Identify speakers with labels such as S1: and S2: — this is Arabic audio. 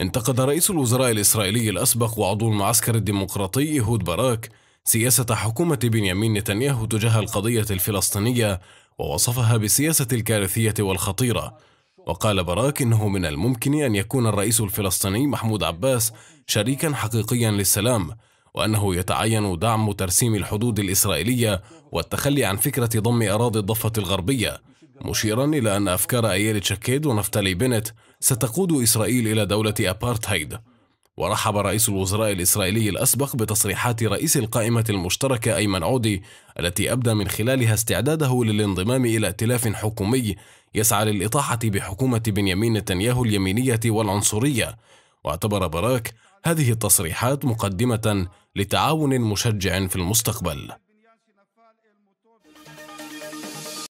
S1: انتقد رئيس الوزراء الإسرائيلي الأسبق وعضو المعسكر الديمقراطي إيهود باراك سياسة حكومة بنيامين نتنياهو تجاه القضية الفلسطينية ووصفها بالسياسة الكارثية والخطيرة وقال باراك إنه من الممكن أن يكون الرئيس الفلسطيني محمود عباس شريكا حقيقيا للسلام وأنه يتعين دعم ترسيم الحدود الإسرائيلية والتخلي عن فكرة ضم أراضي الضفة الغربية مشيرا إلى أن أفكار أيالي تشكيد ونفتالي بنت ستقود إسرائيل إلى دولة أبارتهايد ورحب رئيس الوزراء الإسرائيلي الأسبق بتصريحات رئيس القائمة المشتركة أيمن عودي التي أبدى من خلالها استعداده للانضمام إلى ائتلاف حكومي يسعى للإطاحة بحكومة بنيامين نتنياهو اليمينية والعنصرية واعتبر باراك هذه التصريحات مقدمة لتعاون مشجع في المستقبل